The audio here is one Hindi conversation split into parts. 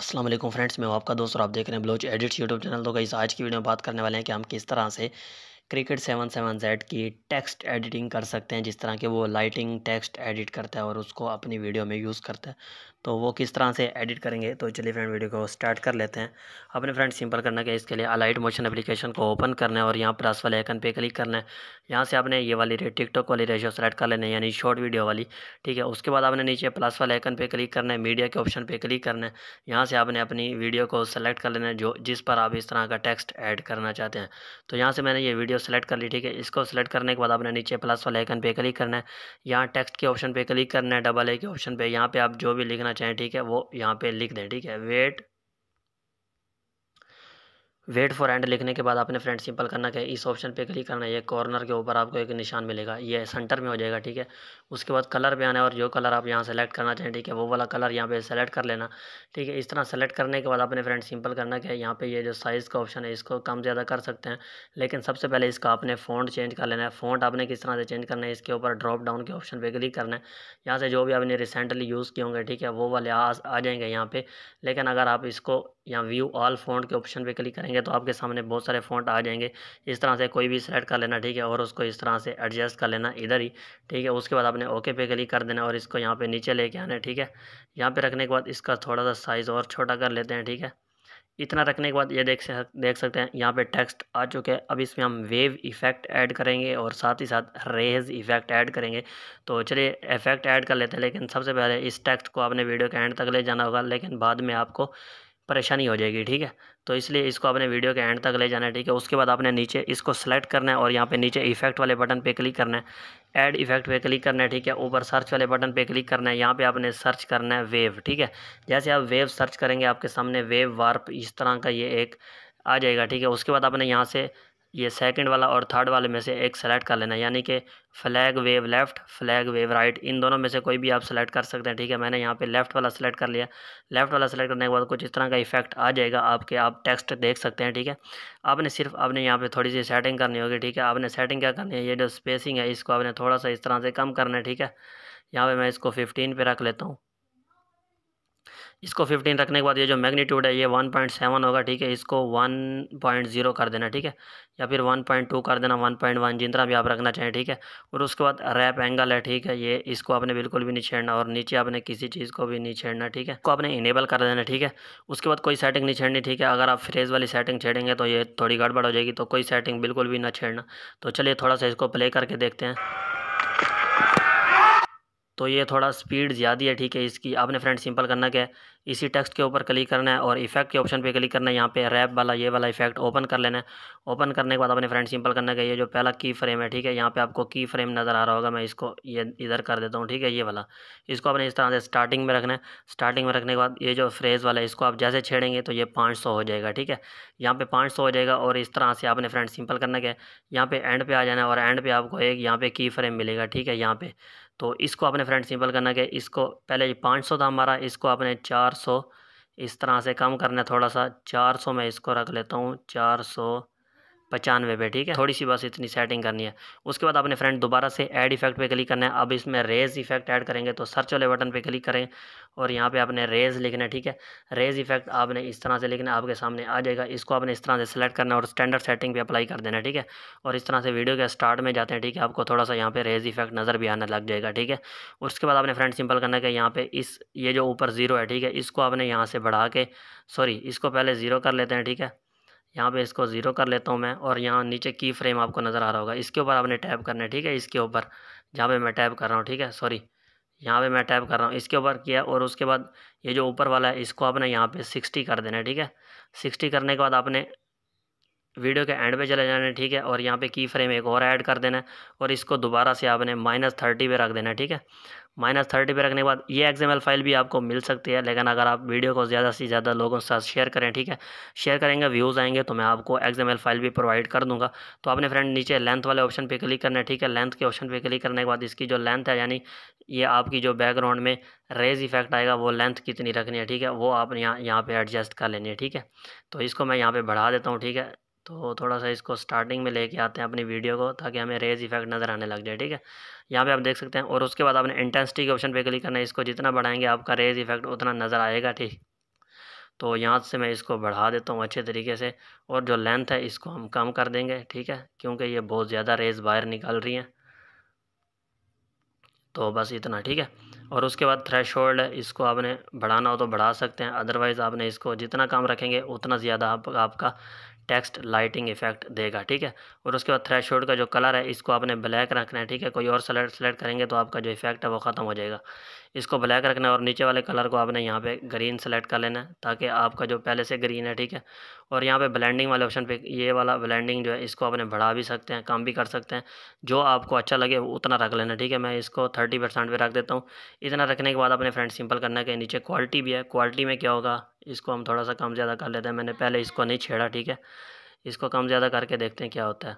असलम फ्रेंड्स मैं आपका दोस्त और आप देख रहे हैं ब्लोच एडिट्स यूट्यूब चैनल तो गई आज की वीडियो में बात करने वाले हैं कि हम किस तरह से क्रिकेट सेवन सेवन जेड की टेक्स्ट एडिटिंग कर सकते हैं जिस तरह के वो लाइटिंग टेक्स्ट एडिट करता है और उसको अपनी वीडियो में यूज़ करता है तो वो किस तरह से एडिट करेंगे तो चलिए फ्रेंड वीडियो को स्टार्ट कर लेते हैं अपने फ्रेंड सिंपल करना कि इसके लिए अलाइट मोशन एप्लीकेशन को ओपन करना है और यहाँ प्लस वाले आइकन पे क्लिक करना है यहाँ से आपने ये वाली टिकटॉक वाली रेशो सेलेक्ट कर लेना है यानी शॉर्ट वीडियो वाली ठीक है उसके बाद आपने नीचे प्लस वाले आइकन पे क्लिक करना है मीडिया के ऑप्शन पर क्लिक करना है यहाँ से आपने अपनी वीडियो को सेलेक्ट कर लेना है जो जिस पर आप इस तरह का टेक्स्ट ऐड करना चाहते हैं तो यहाँ से मैंने ये वीडियो वीडियो सेलेक्ट कर ली ठीक है इसको सेलेक्ट करने के बाद आपने नीचे प्लस वाले आइकन पे क्लिक करना है यहाँ टेक्स्ट के ऑप्शन पे क्लिक करना है डबल ए के ऑप्शन पे यहाँ पे आप जो भी लिखना चाहें ठीक है वो यहाँ पे लिख दें ठीक है वेट वेट फॉर एंड लिखने के बाद आपने फ्रेंड सिंपल करना क्या इस ऑप्शन पे क्लिक करना है ये कॉर्नर के ऊपर आपको एक निशान मिलेगा ये सेंटर में हो जाएगा ठीक है उसके बाद कलर पे आना है और जो कलर आप यहाँ सेलेक्ट करना चाहें ठीक है वो वाला कलर यहाँ पे सेलेक्ट कर लेना ठीक है इस तरह सेलेक्ट करने के बाद आपने फ्रेंड सिंपल करना क्या है यहाँ पे ये जो साइज़ का ऑप्शन है इसको कम ज़्यादा कर सकते हैं लेकिन सबसे पहले इसका आपने फोन चेंज कर लेना है फोट आपने किस तरह से चेंज करना है इसके ऊपर ड्रॉप डाउन के ऑप्शन पर क्लिक करना है यहाँ से जो भी आपने रिसेंटली यूज़ किए होंगे ठीक है वो वाले आ जाएंगे यहाँ पर लेकिन अगर आप इसको या व्यू ऑल फ़ॉन्ट के ऑप्शन पे क्लिक करेंगे तो आपके सामने बहुत सारे फ़ॉन्ट आ जाएंगे इस तरह से कोई भी सेलेक्ट कर लेना ठीक है और उसको इस तरह से एडजस्ट कर लेना इधर ही ठीक है उसके बाद आपने ओके पे क्लिक कर देना और इसको यहाँ पे नीचे लेके आना है ठीक है यहाँ पे रखने के बाद इसका थोड़ा सा साइज़ और छोटा कर लेते हैं ठीक है इतना रखने के बाद ये देख सक देख सकते हैं यहाँ पे टेक्स्ट आ चुके हैं अब इसमें हम वेव इफ़ेक्ट ऐड करेंगे और साथ ही साथ रेज इफ़ेक्ट ऐड करेंगे तो चलिए इफ़ेक्ट ऐड कर लेते हैं लेकिन सबसे पहले इस टेक्स्ट को आपने वीडियो के एंड तक ले जाना होगा लेकिन बाद में आपको परेशानी हो जाएगी ठीक है तो इसलिए इसको अपने वीडियो के एंड तक ले जाना है ठीक है उसके बाद आपने नीचे इसको सेलेक्ट करना है और यहाँ पे नीचे इफेक्ट वाले बटन पे क्लिक करना है ऐड इफेक्ट पे क्लिक करना है ठीक है ऊपर सर्च वाले बटन पे क्लिक करना है यहाँ पे आपने सर्च करना है वेव ठीक है जैसे आप वेव सर्च करेंगे आपके सामने वेव वार्प इस तरह का ये एक आ जाएगा ठीक है उसके बाद आपने यहाँ से ये सेकंड वाला और थर्ड वाले में से एक सेलेक्ट कर लेना यानी कि flag wave left flag wave right इन दोनों में से कोई भी आप सेलेक्ट कर सकते हैं ठीक है मैंने यहाँ पे लेफ़्ट वाला सेलेक्ट कर लिया लेफ़्ट वाला सेलेक्ट करने के बाद कुछ इस तरह का इफेक्ट आ जाएगा आपके आप टेक्स्ट देख सकते हैं ठीक है आपने सिर्फ आपने यहाँ पे थोड़ी सी सेटिंग करनी होगी ठीक है आपने सेटिंग क्या करनी है ये जो स्पेसिंग है इसको आपने थोड़ा सा इस तरह से कम करना है ठीक है यहाँ पर मैं इसको फिफ्टीन पर रख लेता हूँ इसको 15 रखने के बाद ये जो मैग्नीट्यूड है ये 1.7 होगा ठीक है इसको 1.0 कर देना ठीक है या फिर 1.2 कर देना 1.1 जितना भी आप रखना चाहें ठीक है और उसके बाद रैप एंगल है ठीक है ये इसको आपने बिल्कुल भी नहीं छेड़ना और नीचे आपने किसी चीज़ को भी नहीं छेड़ना ठीक है इसको आपने इनेबल कर देना ठीक है उसके बाद कोई सेटिंग नहीं छेड़नी ठीक है अगर आप फ्रेज वाली सेटिंग छेड़ेंगे तो ये थोड़ी गड़बड़ हो जाएगी तो कोई सेटिंग बिल्कुल भी ना छेड़ना तो चलिए थोड़ा सा इसको प्ले करके देखते हैं तो ये थोड़ा स्पीड ज़्यादा है ठीक है इसकी आपने फ्रेंड सिंपल करना क्या है इसी टेक्स्ट के ऊपर क्लिक करना है और इफेक्ट के ऑप्शन पे क्लिक करना है यहाँ पे रैप वाला ये वाला इफेक्ट ओपन कर लेना है ओपन करने के बाद अपने फ्रेंड सिंपल करना है ये जो पहला की फ्रेम है ठीक है यहाँ पर आपको की फ्रेम नज़र आ रहा होगा मैं इसको ये इधर कर देता हूँ ठीक है ये वाला इसको अपने इस तरह से स्टार्टिंग में रखना है स्टार्टिंग में रखने के बाद ये जो फ्रेज़ वाला है इसको आप जैसे छेड़ेंगे तो ये पाँच हो जाएगा ठीक है यहाँ पर पाँच हो जाएगा और इस तरह से आपने फ्रेंड सिंपल करना क्या है यहाँ पर एंड पे आ जाना है और एंड पे आपको एक यहाँ पे की फ्रेम मिलेगा ठीक है यहाँ पर तो इसको आपने फ्रेंड सिंपल करना कि इसको पहले पाँच सौ था हमारा इसको आपने चार सौ इस तरह से कम करना है थोड़ा सा चार सौ मैं इसको रख लेता हूँ चार सौ पचानवे पे ठीक है थोड़ी सी बस इतनी सेटिंग करनी है उसके बाद अपने फ्रेंड दोबारा से ऐड इफेक्ट पे क्लिक करना है अब इसमें रेज इफेक्ट ऐड करेंगे तो सर्च वाले बटन पे क्लिक करें और यहाँ पे आपने रेज लिखना है ठीक है रेज इफेक्ट आपने इस तरह से लिखना आपके सामने आ जाएगा इसको आपने इस तरह से सिलेक्ट करना है और स्टैंडर्ड सेटिंग पर अप्लाई कर देना ठीक है और इस तरह से वीडियो के स्टार्ट में जाते हैं ठीक है आपको थोड़ा सा यहाँ पर रेज इफेक्ट नज़र भी आने लग जाएगा ठीक है उसके बाद आपने फ्रेंड सिंपल करना है कि यहाँ पर इस ये जो ऊपर ज़ीरो है ठीक है इसको आपने यहाँ से बढ़ा के सॉरी इसको पहले ज़ीरो कर लेते हैं ठीक है यहाँ पे इसको ज़ीरो कर लेता हूँ मैं और यहाँ नीचे की फ्रेम आपको नज़र आ रहा होगा इसके ऊपर आपने टैप करना है ठीक है इसके ऊपर जहाँ पे मैं टैप कर रहा हूँ ठीक है सॉरी यहाँ पे मैं टैप कर रहा हूँ इसके ऊपर किया और उसके बाद ये जो ऊपर वाला है इसको आपने यहाँ पे सिक्सटी कर देना है ठीक है सिक्सटी करने के बाद आपने वीडियो के एंड पे चले जाना है ठीक है और यहाँ पे की फ्रेम एक और ऐड कर देना है और इसको दोबारा से आपने माइनस थर्टी पे रख देना है ठीक है माइनस थर्टी पे रखने के बाद ये एक्सएमएल फाइल भी आपको मिल सकती है लेकिन अगर आप वीडियो को ज़्यादा से ज़्यादा लोगों के साथ शेयर करें ठीक है शेयर करेंगे व्यूज़ आएंगे तो मैं आपको एक्सएमएल फाइल भी प्रोवाइड कर दूंगा तो आपने फ्रेंड नीचे लेंथ वाले ऑप्शन पे क्लिक करना है ठीक है लेंथ के ऑप्शन पे क्लिक करने के बाद इसकी जो लेंथ है यानी ये आपकी जो बैकग्राउंड में रेज इफेक्ट आएगा वो लेंथ कितनी रखनी है ठीक है वो आप यहाँ यहाँ पर एडजस्ट कर लेनी है ठीक है तो इसको मैं यहाँ पर बढ़ा देता हूँ ठीक है तो थोड़ा सा इसको स्टार्टिंग में लेके आते हैं अपनी वीडियो को ताकि हमें रेज इफेक्ट नज़र आने लग जाए ठीक है यहाँ पे आप देख सकते हैं और उसके बाद आपने इंटेंसिटी के ऑप्शन पे क्लिक करना है इसको जितना बढ़ाएंगे आपका रेज इफेक्ट उतना नज़र आएगा ठीक तो यहाँ से मैं इसको बढ़ा देता हूँ अच्छे तरीके से और जो लेंथ है इसको हम कम कर देंगे ठीक है क्योंकि ये बहुत ज़्यादा रेज बाहर निकाल रही हैं तो बस इतना ठीक है और उसके बाद थ्रेश होल्ड इसको आपने बढ़ाना हो तो बढ़ा सकते हैं अदरवाइज़ आपने इसको जितना काम रखेंगे उतना ज़्यादा आप, आपका टेक्स्ट लाइटिंग इफेक्ट देगा ठीक है और उसके बाद थ्रेश का जो कलर है इसको आपने ब्लैक रखना है ठीक है कोई और सेलेक्ट सेलेक्ट करेंगे तो आपका जो इफेक्ट है वो ख़त्म हो जाएगा इसको ब्लैक रखना है और नीचे वाले कलर को आपने यहाँ पे ग्रीन सेलेक्ट कर लेना है ताकि आपका जो पहले से ग्रीन है ठीक है और यहाँ पर ब्लैंडिंग वाले ऑप्शन पर ये वाला ब्लैंडिंग जो है इसको आपने बढ़ा भी सकते हैं कम भी कर सकते हैं जो आपको अच्छा लगे उतना रख लेना ठीक है मैं इसको थर्टी परसेंट रख देता हूँ इतना रखने के बाद अपने फ्रेंड सिंपल करना है कि नीचे क्वालिटी भी है क्वालिटी में क्या होगा इसको हम थोड़ा सा कम ज़्यादा कर लेते हैं मैंने पहले इसको नहीं छेड़ा ठीक है इसको कम ज़्यादा करके देखते हैं क्या होता है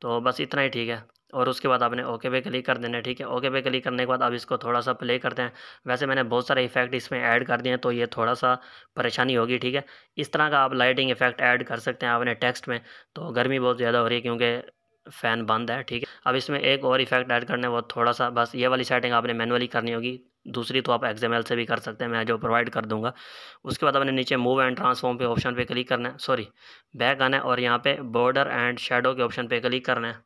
तो बस इतना ही ठीक है और उसके बाद आपने ओके पे क्लिक कर देना है ठीक है ओके पे क्लिक करने के बाद अब इसको थोड़ा सा प्ले करते हैं वैसे मैंने बहुत सारे इफेक्ट इसमें ऐड कर दिए हैं तो ये थोड़ा सा परेशानी होगी ठीक है इस तरह का आप लाइटिंग इफेक्ट ऐड कर सकते हैं आपने टेक्स्ट में तो गर्मी बहुत ज़्यादा हो रही है क्योंकि फ़ैन बंद है ठीक है अब इसमें एक और इफेक्ट ऐड करना है वो थोड़ा सा बस ये वाली सेटिंग आपने मैनुअली करनी होगी दूसरी तो आप एक्सएमएल से भी कर सकते हैं मैं जो प्रोवाइड कर दूंगा उसके बाद आपने नीचे मूव एंड ट्रांसफॉर्म पे ऑप्शन पे क्लिक करना है सॉरी बैक आना है और यहाँ पे बॉर्डर एंड शेडो के ऑप्शन पे क्लिक करना है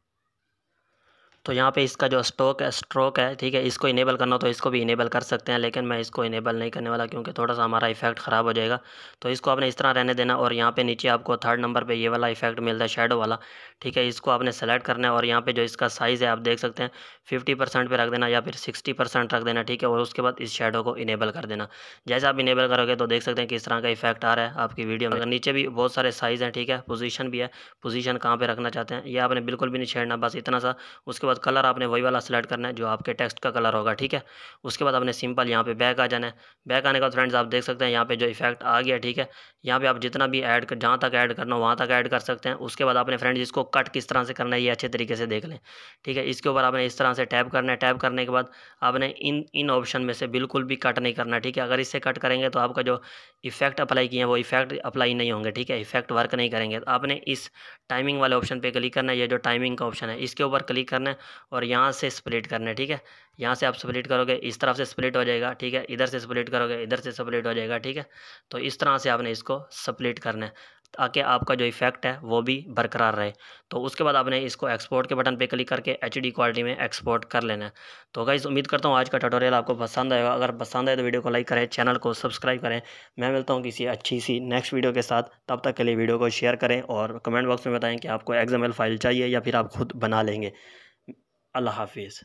तो यहाँ पे इसका जो स्ट्रोक है स्ट्रोक है ठीक है इसको इनेबल करना तो इसको भी इनेबल कर सकते हैं लेकिन मैं इसको इनेबल नहीं करने वाला क्योंकि थोड़ा सा हमारा इफेक्ट ख़राब हो जाएगा तो इसको आपने इस तरह रहने देना और यहाँ पे नीचे आपको थर्ड नंबर पे ये वाला इफेक्ट मिलता है शेडो वाला ठीक है इसको आपने सेलेक्ट करना है और यहाँ पर जो इसका साइज़ है आप देख सकते हैं फिफ्टी परसेंट पर रख देना या फिर सिक्सटी परसेंट रख देना ठीक है और उसके बाद इस शेडो को इनेबल कर देना जैसे आप इनेबल करोगे तो देख सकते हैं किस तरह का इफेक्ट आ रहा है आपकी वीडियो में नीचे भी बहुत सारे साइज़ हैं ठीक है पोजीशन भी है पोजीशन कहाँ पर रखना चाहते हैं ये आपने बिल्कुल भी नहीं छेड़ना बस इतना सा उसके बाद बाद कलर आपने वही वाला सेलेक्ट करना है जो आपके टेक्स्ट का कलर होगा ठीक है उसके बाद आपने सिंपल यहाँ पे बैक आ जाना है बैक आने का फ्रेंड्स आप देख सकते हैं यहाँ पे जो इफेक्ट आ गया ठीक है यहाँ पे आप जितना भी ऐड कर जहाँ तक ऐड करना हो वहाँ तक ऐड कर सकते हैं उसके बाद आपने फ्रेंड्स इसको कट किस तरह से करना है ये अच्छे तरीके से देख लें ठीक है इसके ऊपर आपने इस तरह से टैप करना है टैप करने के बाद आपने इन इन ऑप्शन में से बिल्कुल भी कट नहीं करना ठीक है अगर इससे कट करेंगे तो आपका जो इफेक्ट अप्लाई किए वो इफेक्ट अप्लाई नहीं होंगे ठीक है इफेक्ट वर्क नहीं करेंगे तो आपने इस टाइमिंग वाले ऑप्शन पर क्लिक करना है ये जो टाइमिंग का ऑप्शन है इसके ऊपर क्लिक करना है और यहाँ से स्प्लिट करना है ठीक है यहाँ से आप स्प्लिट करोगे इस तरफ से स्प्लिट हो जाएगा ठीक है इधर से स्प्लिट करोगे इधर से स्प्लिट हो जाएगा ठीक है तो इस तरह से आपने इसको स्प्लिट करना है ताकि आपका जो इफ़ेक्ट है वो भी बरकरार रहे तो उसके बाद आपने इसको एक्सपोर्ट के बटन पे क्लिक करके एच क्वालिटी में एक्सपोर्ट कर लेना है तो गाइज़ उम्मीद करता हूँ आज का ट्यूटोरियल आपको पसंद आएगा अगर पसंद आए तो वीडियो को लाइक करें चैनल को सब्सक्राइब करें मैं मिलता हूँ किसी अच्छी सी नेक्स्ट वीडियो के साथ तब तक के लिए वीडियो को शेयर करें और कमेंट बॉक्स में बताएँ कि आपको एक्सएमएल फाइल चाहिए या फिर आप खुद बना लेंगे Allah Hafiz.